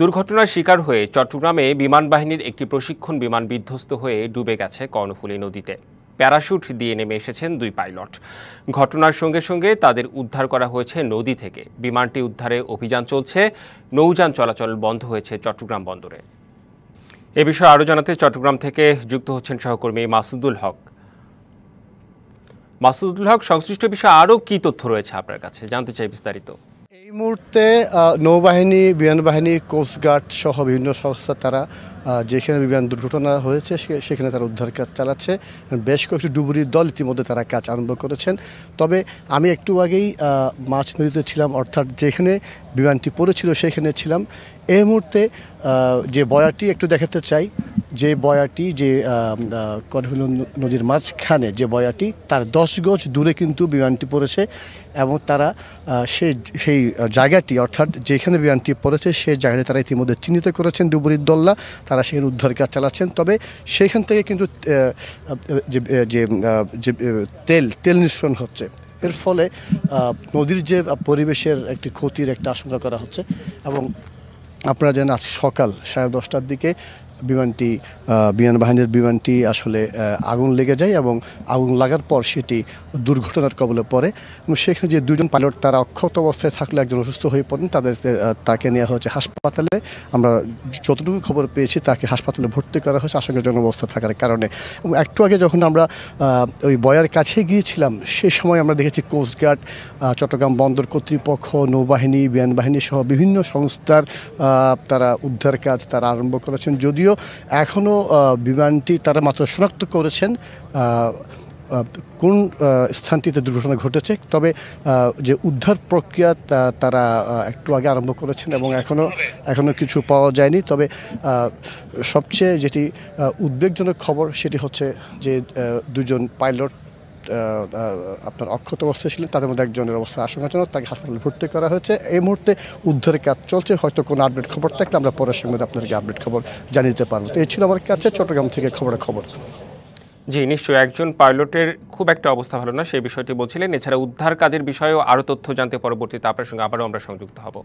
দুর্ঘটনার শিকার হয়ে চট্টগ্রামে বিমান বাহিনীর একটি প্রশিক্ষণ বিমান বিধ্বস্ত হয়ে ডুবে গেছে কর্ণফুলী নদীতে প্যারাশুট দিয়ে নেমে এসেছেন দুই পাইলট ঘটনার সঙ্গে সঙ্গে তাদের উদ্ধার করা হয়েছে নদী থেকে বিমানটি উদ্ধারে অভিযান চলছে নৌযান চলাচল বন্ধ হয়েছে চট্টগ্রাম বন্দরে এ বিষয়ে আরও জানাতে চট্টগ্রাম থেকে যুক্ত হচ্ছেন সহকর্মী মাসুদুল হক মাসুদুল হক সংশ্লিষ্ট বিষয়ে আরও কী তথ্য রয়েছে আপনার কাছে জানতে চাই বিস্তারিত এই মুহূর্তে নৌবাহিনী বিমানবাহিনী কোস্টগার্ড সহ বিভিন্ন সংস্থা তারা যেখানে বিমান দুর্ঘটনা হয়েছে সেখানে তারা উদ্ধার কাজ চালাচ্ছে বেশ কয়েকটি ডুবুরির দল ইতিমধ্যে তারা কাজ আরম্ভ করেছেন তবে আমি একটু আগেই মাছ নদীতে ছিলাম অর্থাৎ যেখানে বিমানটি পড়েছিল সেখানে ছিলাম এই মুহূর্তে যে বয়াটি একটু দেখাতে চাই যে বয়াটি যে কঠিন নদীর মাঝখানে যে বয়াটি তার দশ গজ দূরে কিন্তু বিমানটি পড়েছে এবং তারা সেই সেই জায়গাটি অর্থাৎ যেখানে বিমানটি পড়েছে সেই জায়গাটি তারা ইতিমধ্যে চিহ্নিত করেছেন ডুবুরির দল্লা তারা সেখানে উদ্ধার কাজ চালাচ্ছেন তবে সেখান থেকে কিন্তু যে যে তেল তেল নিঃসরণ হচ্ছে এর ফলে নদীর যে পরিবেশের একটি ক্ষতির একটা আশঙ্কা করা হচ্ছে এবং আপনারা জানেন আজ সকাল সাড়ে দশটার দিকে বিমানটি বিমানবাহিনীর বিমানটি আসলে আগুন লেগে যায় এবং আগুন লাগার পর সেটি দুর্ঘটনার কবলে পড়ে এবং সেখানে যে দুজন পাইলট তারা অক্ষত অবস্থায় থাকলে একজন অসুস্থ হয়ে পড়েন তাদের তাকে নেওয়া হয়েছে হাসপাতালে আমরা যতটুকু খবর পেয়েছি তাকে হাসপাতালে ভর্তি করা হয়েছে আশঙ্কাজনক অবস্থা থাকার কারণে এবং একটু আগে যখন আমরা ওই বয়ার কাছে গিয়েছিলাম সে সময় আমরা দেখেছি কোস্টগার্ড চট্টগ্রাম বন্দর কর্তৃপক্ষ নৌবাহিনী বিমানবাহিনী সহ বিভিন্ন সংস্থার তারা উদ্ধার কাজ তারা আরম্ভ করেছেন যদিও যদিও এখনও বিমানটি তারা মাত্র শনাক্ত করেছেন কোন স্থানটিতে দুর্ঘটনা ঘটেছে তবে যে উদ্ধার প্রক্রিয়া তারা একটু আগে আরম্ভ করেছেন এবং এখনও এখনও কিছু পাওয়া যায়নি তবে সবচেয়ে যেটি উদ্বেগজনক খবর সেটি হচ্ছে যে দুজন পাইলট আপনার অক্ষত অবস্থায় ছিলেন তাদের মধ্যে একজনের অবস্থা আশঙ্কাজনক তাকে হাসপাতালে ভর্তি করা হয়েছে এই মুহূর্তে উদ্ধারের কাজ চলছে হয়তো কোনো আপডেট খবর থাকলে আমরা পরের সঙ্গে আপনাদেরকে আপডেট খবর জানিয়ে দিতে পারবো তো এই ছিল আমার কাছে চট্টগ্রাম থেকে খবরের খবর জি নিশ্চয়ই একজন পাইলটের খুব একটা অবস্থা ভালো না সেই বিষয়টি বলছিলেন এছাড়া উদ্ধার কাজের বিষয়েও আরও তথ্য জানতে পরবর্তীতে আপনার সঙ্গে আবারও আমরা সংযুক্ত হব